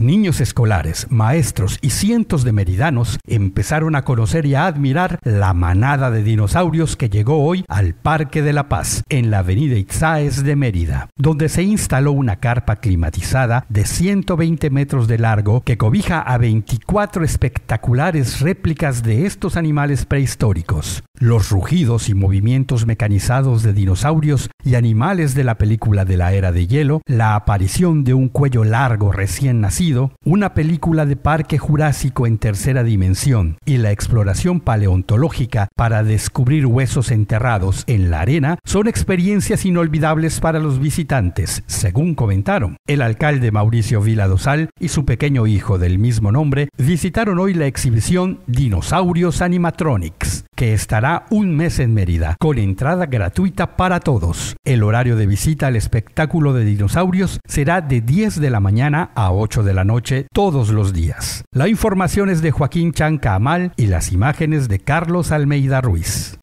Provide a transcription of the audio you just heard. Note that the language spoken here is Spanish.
Niños escolares, maestros y cientos de meridanos empezaron a conocer y a admirar la manada de dinosaurios que llegó hoy al Parque de la Paz, en la avenida Itzaes de Mérida, donde se instaló una carpa climatizada de 120 metros de largo que cobija a 24 espectaculares réplicas de estos animales prehistóricos. Los rugidos y movimientos mecanizados de dinosaurios y animales de la película de la era de hielo, la aparición de un cuello largo recién nacido, una película de Parque Jurásico en tercera dimensión y la exploración paleontológica para descubrir huesos enterrados en la arena son experiencias inolvidables para los visitantes, según comentaron. El alcalde Mauricio Vila Dosal y su pequeño hijo del mismo nombre visitaron hoy la exhibición Dinosaurios Animatronics que estará un mes en Mérida, con entrada gratuita para todos. El horario de visita al espectáculo de dinosaurios será de 10 de la mañana a 8 de la noche todos los días. La información es de Joaquín Chanca Amal y las imágenes de Carlos Almeida Ruiz.